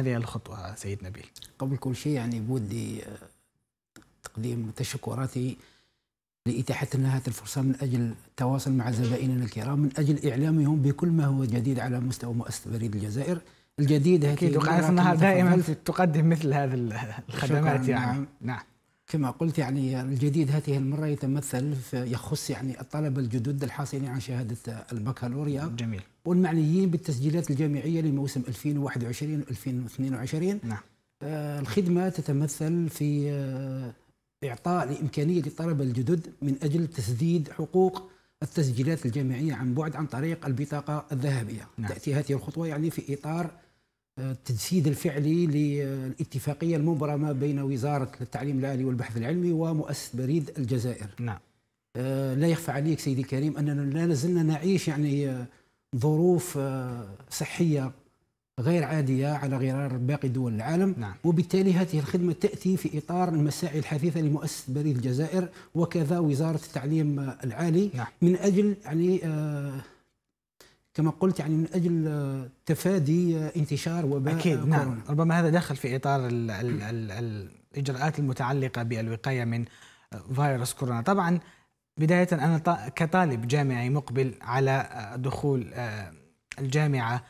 هذه الخطوه سيد نبيل قبل كل شيء يعني بودي آه، تقديم تشكراتي لإتاحة لنا هذه الفرصة من أجل التواصل مع زبائننا الكرام من أجل إعلامهم بكل ما هو جديد على مستوى مؤسسة بريد الجزائر الجديد أكيد وعارف أنها دائما تقدم مثل هذه الخدمات يعني نعم, نعم. كما قلت يعني الجديد هذه المره يتمثل في يخص يعني الطلبه الجدد الحاصلين على شهاده البكالوريا جميل والمعنيين بالتسجيلات الجامعيه لموسم 2021 2022 نعم آه، الخدمه تتمثل في آه، اعطاء الامكانيه للطلبه الجدد من اجل تسديد حقوق التسجيلات الجامعيه عن بعد عن طريق البطاقه الذهبيه نعم. تاتي هذه الخطوه يعني في اطار التجسيد الفعلي للاتفاقية المبرمة بين وزارة التعليم العالي والبحث العلمي ومؤسسة بريد الجزائر نعم آه، لا يخفى عليك سيدي الكريم أننا لا زلنا نعيش يعني آه، ظروف آه، صحية غير عادية على غرار باقي دول العالم نعم. وبالتالي هذه الخدمة تأتي في إطار المساعي الحثيثة لمؤسسة بريد الجزائر وكذا وزارة التعليم العالي نعم. من أجل يعني آه كما قلت يعني من اجل آه، تفادي آه، انتشار وباء اكيد نعم. كورونا. نعم ربما هذا دخل في اطار الـ الـ الـ الاجراءات المتعلقه بالوقايه من آه، فيروس كورونا طبعا بدايه انا كطالب جامعي مقبل على دخول الجامعه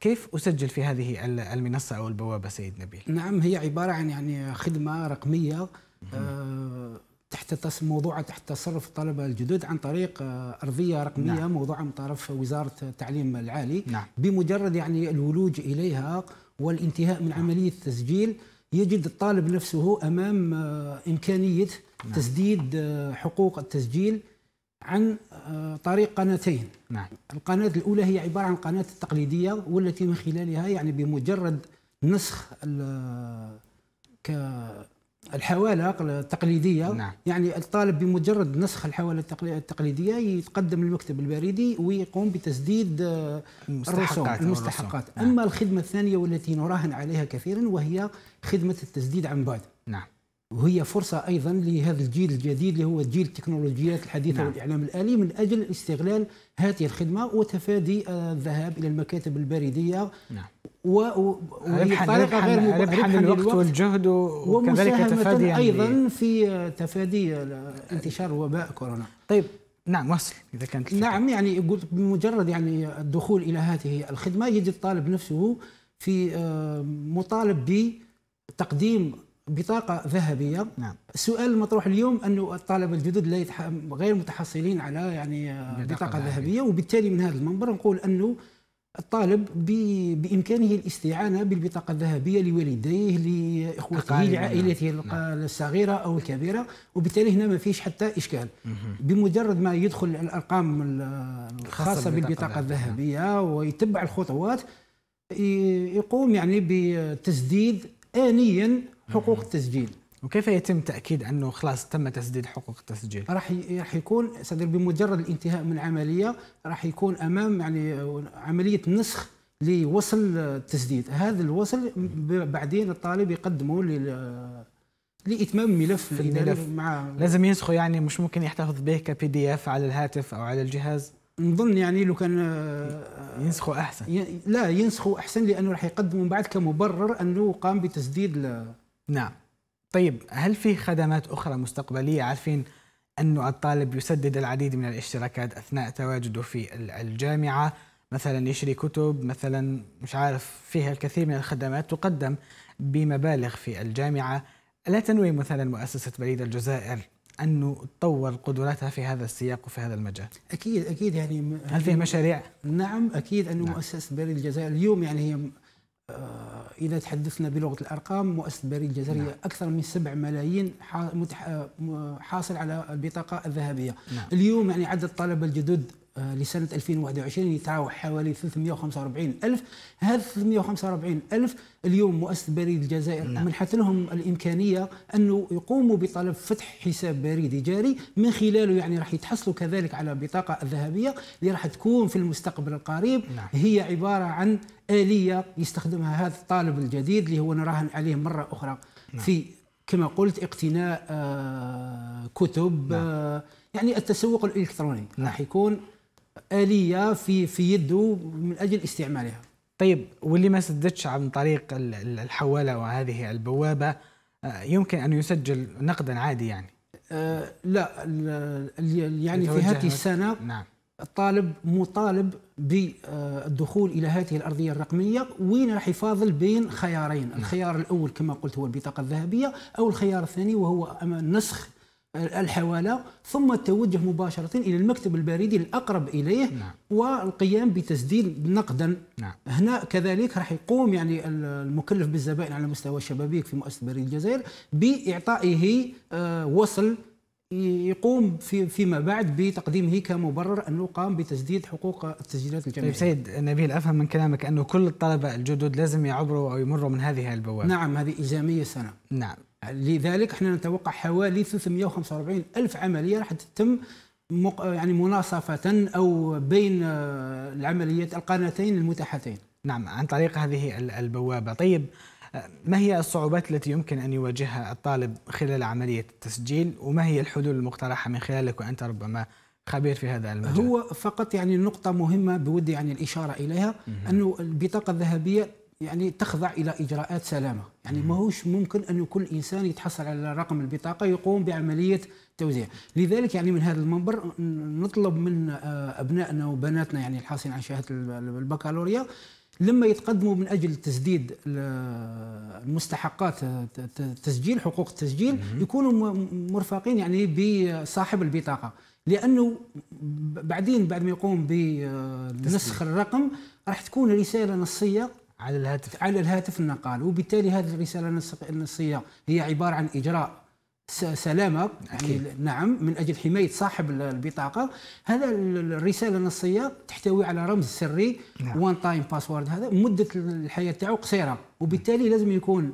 كيف اسجل في هذه المنصه او البوابه سيد نبيل؟ نعم هي عباره عن يعني خدمه رقميه تحت موضوع تحت تصرف الطلبة الجدد عن طريق آه، أرضية رقمية نعم. موضوعة من طرف وزارة التعليم العالي نعم. بمجرد يعني الولوج إليها والانتهاء من نعم. عملية التسجيل يجد الطالب نفسه أمام آه، إمكانية نعم. تسديد آه، حقوق التسجيل عن طريق قناتين نعم. القناة الأولى هي عبارة عن قناة التقليدية والتي من خلالها يعني بمجرد نسخ ك الحواله التقليديه نعم. يعني الطالب بمجرد نسخ الحواله التقليديه يتقدم للمكتب البريدي ويقوم بتسديد آه، الرسوم المستحقات نعم. اما الخدمه الثانيه والتي نراهن عليها كثيرا وهي خدمه التسديد عن بعد نعم وهي فرصة أيضا لهذا الجيل الجديد اللي هو جيل التكنولوجيات الحديثة نعم. والإعلام الآلي من أجل استغلال هذه الخدمة وتفادي آه، الذهاب إلى المكاتب البريدية نعم. و... بطريقه غير مربحه من الوقت, والجهد وكذلك تفادي يعني ايضا في تفادي انتشار وباء كورونا. طيب نعم وصل اذا كانت الفكرة. نعم يعني قلت بمجرد يعني الدخول الى هذه الخدمه يجد الطالب نفسه في آه، مطالب بتقديم بطاقة ذهبية نعم. السؤال المطروح اليوم أنه الطلبة الجدد لا غير متحصلين على يعني آه، بطاقة ذهبية وبالتالي من هذا المنبر نقول أنه الطالب بامكانه الاستعانه بالبطاقه الذهبيه لوالديه لاخوته لعائلته نعم. الصغيره او الكبيره وبالتالي هنا ما فيش حتى اشكال بمجرد ما يدخل الارقام الخاصه بالبطاقه الذهبيه ويتبع الخطوات يقوم يعني بتسديد انيا حقوق التسجيل وكيف يتم تاكيد انه خلاص تم تسديد حقوق التسجيل؟ راح راح يكون بمجرد الانتهاء من العمليه راح يكون امام يعني عمليه نسخ لوصل التسديد، هذا الوصل بعدين الطالب يقدمه لل لاتمام ملف الملف مع لازم ينسخه يعني مش ممكن يحتفظ به كبي دي اف على الهاتف او على الجهاز نظن يعني لو كان ينسخوا احسن لا ينسخوا احسن لانه راح يقدموا من بعد كمبرر انه قام بتسديد ل... نعم طيب هل في خدمات أخرى مستقبلية عارفين انه الطالب يسدد العديد من الاشتراكات أثناء تواجده في الجامعة مثلا يشري كتب مثلا مش عارف فيها الكثير من الخدمات تقدم بمبالغ في الجامعة ألا تنوي مثلا مؤسسة بريد الجزائر انه تطور قدراتها في هذا السياق وفي هذا المجال أكيد أكيد يعني هل في مشاريع؟ نعم أكيد انه نعم. مؤسسة بريد الجزائر اليوم يعني هي آه، إذا تحدثنا بلغة الأرقام مؤسسة بريد الجزائرية نعم. أكثر من 7 ملايين حاصل على البطاقة الذهبية نعم. اليوم يعني عدد الطلبة الجدد آه، لسنة 2021 يتراوح حوالي 345 ألف هذا 345 ألف اليوم مؤسسة بريد الجزائر نعم. منحت لهم الإمكانية أنه يقوموا بطلب فتح حساب بريد جاري من خلاله يعني راح يتحصلوا كذلك على البطاقة الذهبية اللي راح تكون في المستقبل القريب نعم. هي عبارة عن آلية يستخدمها هذا الطالب الجديد اللي هو نراهن عليه مرة أخرى نعم. في كما قلت اقتناء آه، كتب نعم. آه، يعني التسوق الإلكتروني نعم. راح يكون آلية في في يده من أجل استعمالها طيب واللي ما سددش عن طريق الحوالة وهذه البوابة آه، يمكن أن يسجل نقدا عادي يعني آه لا يعني في هذه السنة نعم الطالب مطالب بالدخول الى هذه الارضيه الرقميه وين راح يفاضل بين خيارين، نعم. الخيار الاول كما قلت هو البطاقه الذهبيه او الخيار الثاني وهو نسخ الحواله ثم التوجه مباشره الى المكتب البريدي الاقرب اليه نعم. والقيام بتسديد نقدا نعم. هنا كذلك راح يقوم يعني المكلف بالزبائن على مستوى الشبابيك في مؤسسه بريد الجزائر باعطائه آه، وصل يقوم في فيما بعد بتقديمه كمبرر انه قام بتسديد حقوق التسجيلات الجامعيه. طيب سيد نبيل افهم من كلامك انه كل الطلبه الجدد لازم يعبروا او يمروا من هذه البوابه. نعم هذه الزاميه سنه. نعم. لذلك احنا نتوقع حوالي 345 الف عمليه راح تتم مق... يعني مناصفه او بين آه، العمليات القناتين المتاحتين. نعم عن طريق هذه البوابه، طيب ما هي الصعوبات التي يمكن أن يواجهها الطالب خلال عملية التسجيل وما هي الحلول المقترحة من خلالك وأنت ربما خبير في هذا المجال هو فقط يعني نقطة مهمة بودي يعني الإشارة إليها أنه البطاقة الذهبية يعني تخضع الى اجراءات سلامه يعني ماهوش ممكن ان كل انسان يتحصل على رقم البطاقه يقوم بعمليه توزيع لذلك يعني من هذا المنبر نطلب من آه، ابنائنا وبناتنا يعني الحاصلين على شهاده البكالوريا لما يتقدموا من اجل تسديد المستحقات تسجيل حقوق التسجيل يكونوا مرفقين يعني بصاحب البطاقه لانه بعدين بعد ما يقوم بنسخ الرقم راح تكون رساله نصيه على الهاتف على الهاتف النقال وبالتالي هذه الرساله النصيه هي عباره عن اجراء سلامه يعني نعم من اجل حمايه صاحب البطاقه هذا الرساله النصيه تحتوي على رمز سري نعم. وان تايم باسورد هذا مده الحياه تاعو قصيره وبالتالي لازم يكون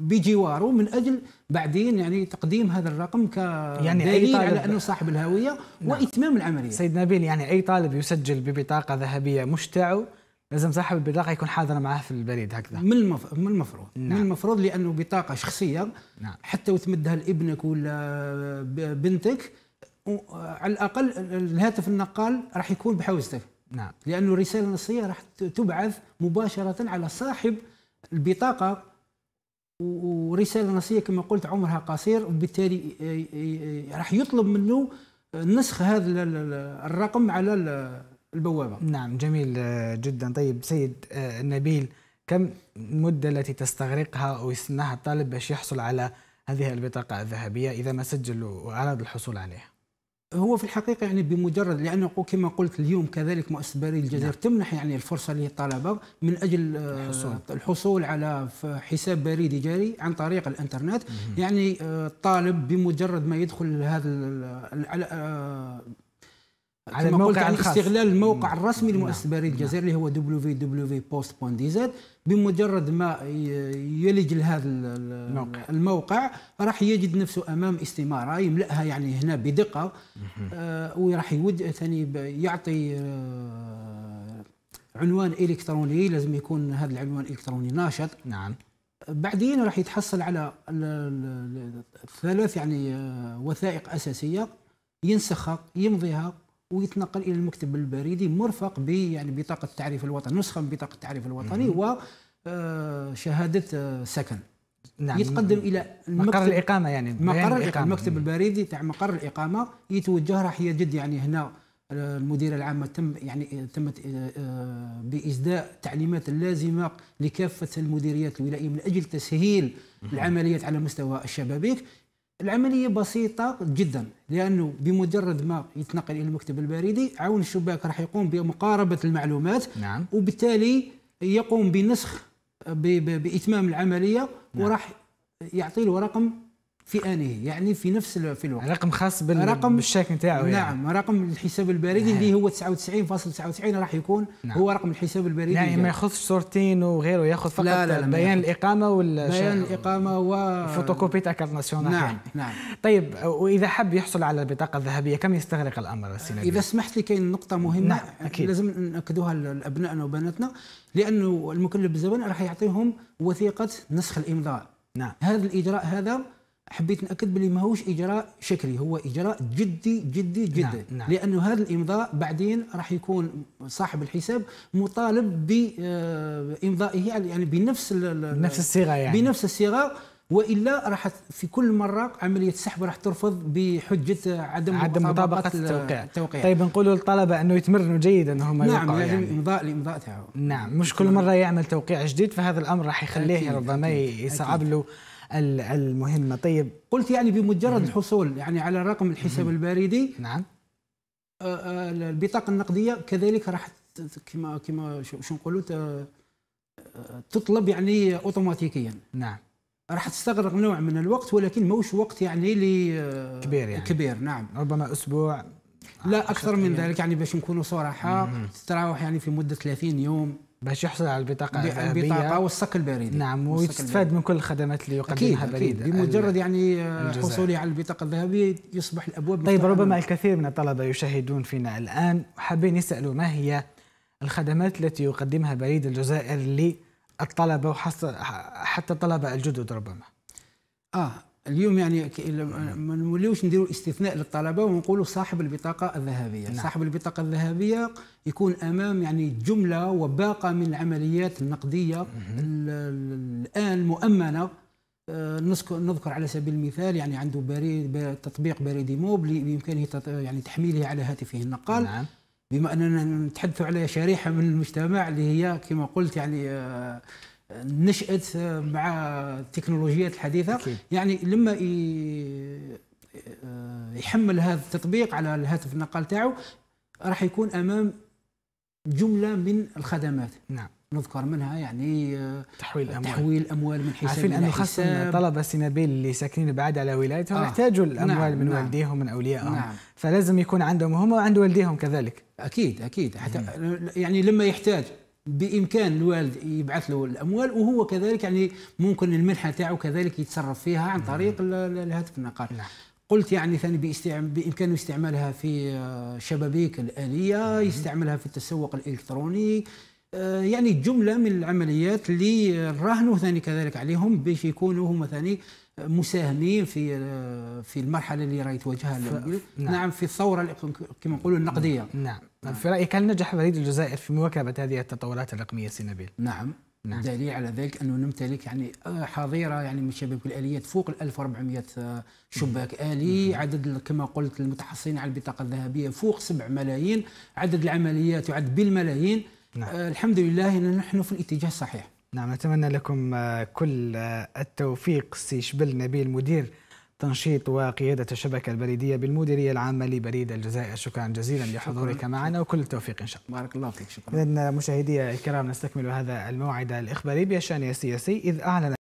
بجواره من اجل بعدين يعني تقديم هذا الرقم ك يعني أي طالب على انه صاحب الهويه نعم. واتمام العمليه سيد نبيل يعني اي طالب يسجل ببطاقه ذهبيه مش تاعو لازم صاحب البطاقه يكون حاضر معاه في البريد هكذا من المف... من المفروض نعم. من المفروض لانه بطاقه شخصيه نعم. حتى وتمدها لابنك ولا بنتك على الاقل الهاتف النقال راح يكون بحوزتك نعم لانه الرساله النصيه راح تبعث مباشره على صاحب البطاقه ورساله نصيه كما قلت عمرها قصير وبالتالي راح يطلب منه نسخ هذا الرقم على البوابة نعم جميل آه، جدا طيب سيد آه، نبيل كم المدة التي تستغرقها أو يستناها الطالب باش يحصل على هذه البطاقة الذهبية إذا ما سجل وأراد الحصول عليها هو في الحقيقه يعني بمجرد لانه كما قلت اليوم كذلك مؤسسه بريد الجزائر نعم. تمنح يعني الفرصه للطلبه من اجل آه، الحصول, الحصول على حساب بريدي جاري عن طريق الانترنت مم. يعني الطالب بمجرد ما يدخل هذا على الموقع عن استغلال الموقع الرسمي نعم. لمؤسسه بريد نعم. الجزائر اللي هو www.post.dz بمجرد ما يلج لهذا الموقع, الموقع راح يجد نفسه امام استماره يملاها يعني هنا بدقه آه وراح يود ثاني يعطي آه عنوان الكتروني لازم يكون هذا العنوان الالكتروني ناشط نعم بعدين راح يتحصل على ثلاث يعني آه، وثائق اساسيه ينسخها يمضيها ويتنقل الى المكتب البريدي مرفق ب يعني بطاقه التعريف الوطني نسخه من بطاقه التعريف الوطني و آه، شهاده آه، سكن نعم يتقدم الى مقر الاقامه يعني مقر الإقامة المكتب البريدي تاع مقر الاقامه يتوجه راح يجد يعني هنا آه، المديره العامه تم يعني تمت باسداء التعليمات اللازمه لكافه المديريات الولائيه من اجل تسهيل العمليات على مستوى الشبابيك العمليه بسيطه جدا لانه بمجرد ما يتنقل الى المكتب البريدي عون الشباك راح يقوم بمقاربه المعلومات نعم. وبالتالي يقوم بنسخ باتمام العمليه نعم. وراح يعطي له رقم في انه يعني في نفس في الوقت رقم خاص بال... نتاعه بالشيك نتاعو يعني. نعم رقم الحساب البريدي نعم. اللي هو 99.99 .99 راح يكون نعم. هو رقم الحساب البريدي نعم، يعني ما ياخذش صورتين وغيره ياخذ فقط لا لا لا بيان الاقامه وال بيان الاقامه و فوتوكوبي تاع كارت ناسيونال نعم يعني. نعم طيب واذا حب يحصل على البطاقه الذهبيه كم يستغرق الامر سيناريو اذا سمحت لي كاين نقطه مهمه نعم. أكيد. لازم ناكدوها لابنائنا وبناتنا لانه المكلف بالزبائن راح يعطيهم وثيقه نسخ الامضاء نعم هذا الاجراء هذا حبيت ناكد بلي ماهوش اجراء شكلي هو اجراء جدي جدي جدا نعم. نعم. لانه هذا الامضاء بعدين راح يكون صاحب الحساب مطالب بامضائه آه، يعني بنفس بنفس الصيغه يعني بنفس الصيغه والا راح في كل مره عمليه السحب راح ترفض بحجه عدم عدم مطابقه التوقيع. التوقيع طيب نقولوا للطلبه انه يتمرنوا جيدا ان هم نعم لازم يعني. امضاء الامضاء تاعو نعم مش كل مره يعمل توقيع جديد فهذا الامر راح يخليه ربما يصعب له المهمه طيب قلت يعني بمجرد الحصول يعني على رقم الحساب البريدي نعم آه، آه، البطاقه النقديه كذلك راح كما كما شو نقولوا تطلب يعني اوتوماتيكيا نعم راح تستغرق نوع من الوقت ولكن موش وقت يعني لي كبير يعني كبير نعم ربما اسبوع لا اكثر من ذلك يعني باش نكونوا صراحه تتراوح يعني في مده 30 يوم باش يحصل على البطاقه البطاقه والصك البريدي نعم ويستفاد من كل الخدمات اللي يقدمها البريد أكيد بمجرد يعني آه، حصولي على البطاقه الذهبيه يصبح الابواب طيب ربما الكثير من الطلبه يشاهدون فينا الان حابين يسالوا ما هي الخدمات التي يقدمها بريد الجزائر للطلبه وحتى الطلبه الجدد ربما اه اليوم يعني نعم. ما نوليوش نديروا استثناء للطلبه ونقولوا صاحب البطاقه الذهبيه نعم. صاحب البطاقه الذهبيه يكون امام يعني جمله وباقه من العمليات النقديه الان مؤمنه آه، نذكر على سبيل المثال يعني عنده بريد تطبيق بريدي موبل بامكانه يعني تحميله على هاتفه النقال نعم. بما اننا نتحدث على شريحه من المجتمع اللي هي كما قلت يعني آه، نشات مع التكنولوجيات الحديثه أكيد. يعني لما يحمل هذا التطبيق على الهاتف النقال تاعو راح يكون امام جمله من الخدمات نعم نذكر منها يعني تحويل الاموال تحويل الاموال من حساب عارفين انه خاصه الطلبه سنابيل اللي ساكنين بعاد على ولايتهم آه. يحتاجوا الاموال نعم من نعم, نعم. والديهم من اوليائهم نعم فلازم يكون عندهم هم وعند والديهم كذلك اكيد اكيد حتى يعني لما يحتاج بامكان الوالد يبعث له الاموال وهو كذلك يعني ممكن المنحه تاعو كذلك يتصرف فيها عن طريق نعم. الهاتف النقال نعم. قلت يعني ثاني باستعم... بامكانه استعمالها في آه، شبابيك الاليه يستعملها في التسوق الالكتروني آه، يعني جمله من العمليات اللي نراهنوا ثاني كذلك عليهم باش يكونوا هما ثاني مساهمين في آه، في المرحله اللي راهي تواجهها نعم. نعم في الثوره كما نقولوا النقديه نعم،, نعم. نعم في رايك هل نجح بريد الجزائر في مواكبه هذه التطورات الرقميه سي نبيل؟ نعم نعم. دليل على ذلك انه نمتلك يعني آه، حظيره يعني من شبكه الاليات فوق آه، ال 1400 شباك الي، عدد كما قلت المتحصلين على البطاقه الذهبيه فوق 7 ملايين، عدد العمليات يعد بالملايين. نعم. آه الحمد لله نحن في الاتجاه الصحيح. نعم نتمنى لكم آه، كل آه، التوفيق سي شبل نبيل مدير تنشيط وقيادة الشبكة البريدية بالمديرية العامة لبريد الجزائر شكرا جزيلا لحضورك شكرا. معنا وكل التوفيق إن شاء الله بارك الله فيك شكرا إذن مشاهدي الكرام نستكمل هذا الموعد الإخباري بشأن السياسي إذ أعلن